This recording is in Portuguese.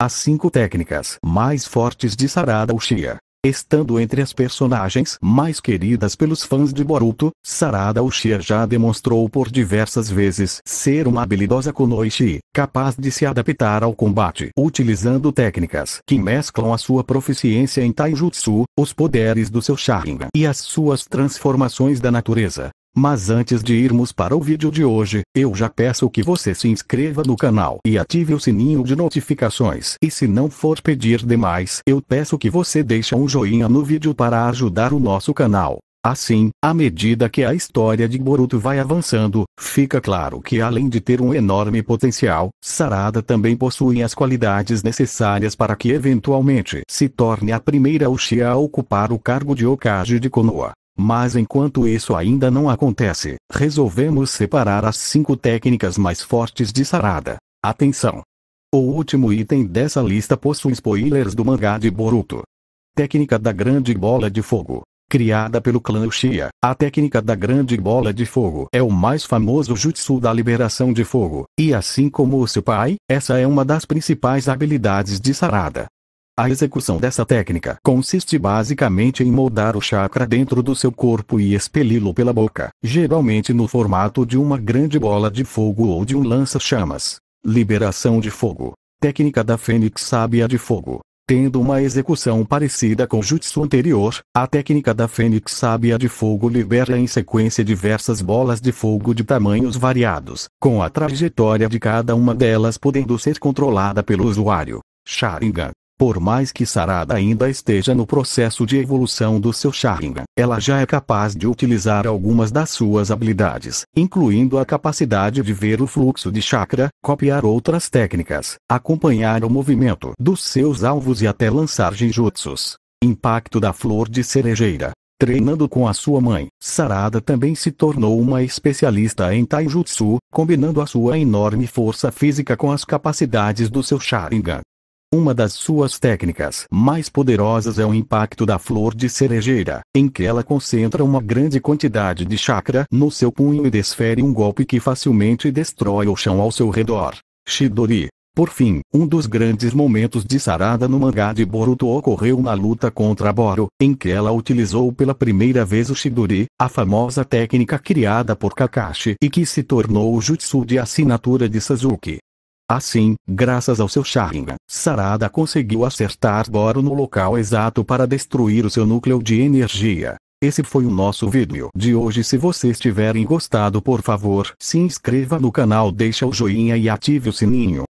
As cinco técnicas mais fortes de Sarada Uchiha. Estando entre as personagens mais queridas pelos fãs de Boruto, Sarada Uchiha já demonstrou por diversas vezes ser uma habilidosa Kunoichi, capaz de se adaptar ao combate utilizando técnicas que mesclam a sua proficiência em Taijutsu, os poderes do seu Sharingan e as suas transformações da natureza. Mas antes de irmos para o vídeo de hoje, eu já peço que você se inscreva no canal e ative o sininho de notificações. E se não for pedir demais, eu peço que você deixe um joinha no vídeo para ajudar o nosso canal. Assim, à medida que a história de Boruto vai avançando, fica claro que além de ter um enorme potencial, Sarada também possui as qualidades necessárias para que eventualmente se torne a primeira Uchiha a ocupar o cargo de Hokage de Konoha. Mas enquanto isso ainda não acontece, resolvemos separar as cinco técnicas mais fortes de Sarada. Atenção! O último item dessa lista possui spoilers do mangá de Boruto. Técnica da Grande Bola de Fogo. Criada pelo clã Uchiha, a técnica da Grande Bola de Fogo é o mais famoso jutsu da liberação de fogo, e assim como o seu pai, essa é uma das principais habilidades de Sarada. A execução dessa técnica consiste basicamente em moldar o chakra dentro do seu corpo e expeli-lo pela boca, geralmente no formato de uma grande bola de fogo ou de um lança-chamas. Liberação de fogo. Técnica da Fênix Sábia de Fogo. Tendo uma execução parecida com o jutsu anterior, a técnica da Fênix Sábia de Fogo libera em sequência diversas bolas de fogo de tamanhos variados, com a trajetória de cada uma delas podendo ser controlada pelo usuário. Sharingan por mais que Sarada ainda esteja no processo de evolução do seu Sharingan, ela já é capaz de utilizar algumas das suas habilidades, incluindo a capacidade de ver o fluxo de chakra, copiar outras técnicas, acompanhar o movimento dos seus alvos e até lançar jinjutsus. Impacto da flor de cerejeira. Treinando com a sua mãe, Sarada também se tornou uma especialista em taijutsu, combinando a sua enorme força física com as capacidades do seu Sharingan. Uma das suas técnicas mais poderosas é o impacto da flor de cerejeira, em que ela concentra uma grande quantidade de chakra no seu punho e desfere um golpe que facilmente destrói o chão ao seu redor. Shidori. Por fim, um dos grandes momentos de Sarada no mangá de Boruto ocorreu na luta contra Boro, em que ela utilizou pela primeira vez o Shidori, a famosa técnica criada por Kakashi e que se tornou o jutsu de assinatura de Sasuke. Assim, graças ao seu Sharingan, Sarada conseguiu acertar Goro no local exato para destruir o seu núcleo de energia. Esse foi o nosso vídeo de hoje se vocês tiverem gostado por favor se inscreva no canal deixa o joinha e ative o sininho.